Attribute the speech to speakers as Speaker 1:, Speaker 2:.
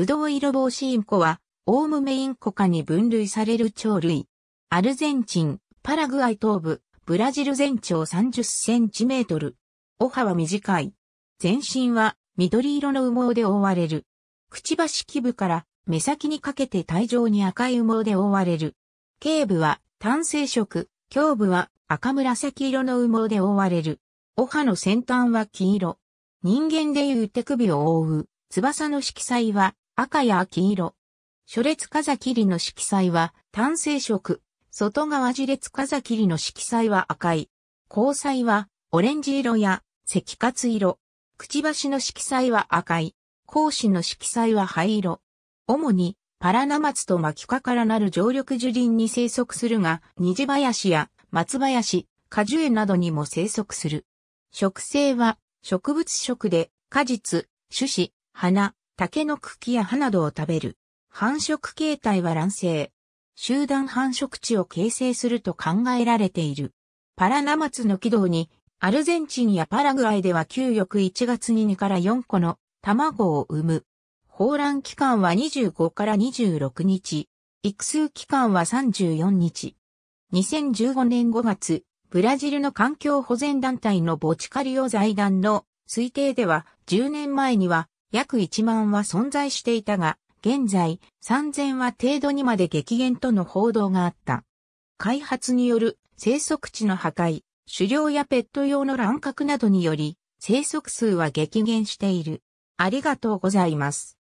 Speaker 1: ブドウ色帽子インコは、オウムメイン
Speaker 2: コ科に分類される鳥類。アルゼンチン、パラグアイ東部、ブラジル全長30センチメートル。お歯は短い。全身は緑色の羽毛で覆われる。くちばし基部から目先にかけて体状に赤い羽毛で覆われる。頸部は単性色、胸部は赤紫色の羽毛で覆われる。お歯の先端は黄色。人間でいう手首を覆う翼の色彩は赤や黄色。初列風切りの色彩は単性色。外側自列風切りの色彩は赤い。交彩はオレンジ色や赤活色。くちばしの色彩は赤い。甲子の色彩は灰色。主にパラナマツとマキカからなる常緑樹林に生息するが、虹林や松林、果樹園などにも生息する。植生は植物食で果実、種子、花、竹の茎や葉などを食べる。繁殖形態は卵生。集団繁殖地を形成すると考えられている。パラナマツの軌道に、アルゼンチンやパラグアイでは旧翌1月に2から4個の卵を産む。放卵期間は25から26日。育数期間は34日。2015年5月、ブラジルの環境保全団体のボチカリオ財団の推定では10年前には約1万は存在していたが、現在3000は程度にまで激減との報道があった。開発による生息地の破壊、狩猟やペット用の乱獲などにより、生息数は激減している。
Speaker 1: ありがとうございます。